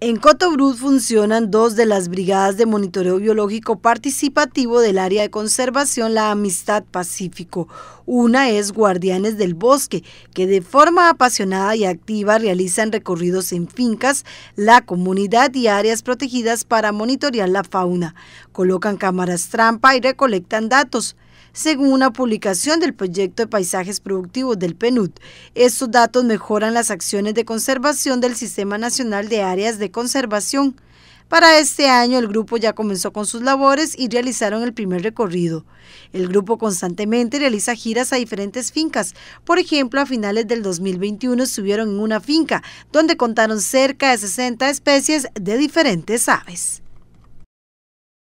En Cotobruz funcionan dos de las brigadas de monitoreo biológico participativo del área de conservación La Amistad Pacífico. Una es Guardianes del Bosque, que de forma apasionada y activa realizan recorridos en fincas, la comunidad y áreas protegidas para monitorear la fauna. Colocan cámaras trampa y recolectan datos según una publicación del proyecto de paisajes productivos del PNUD. Estos datos mejoran las acciones de conservación del Sistema Nacional de Áreas de conservación. Para este año el grupo ya comenzó con sus labores y realizaron el primer recorrido. El grupo constantemente realiza giras a diferentes fincas. Por ejemplo, a finales del 2021 estuvieron en una finca donde contaron cerca de 60 especies de diferentes aves.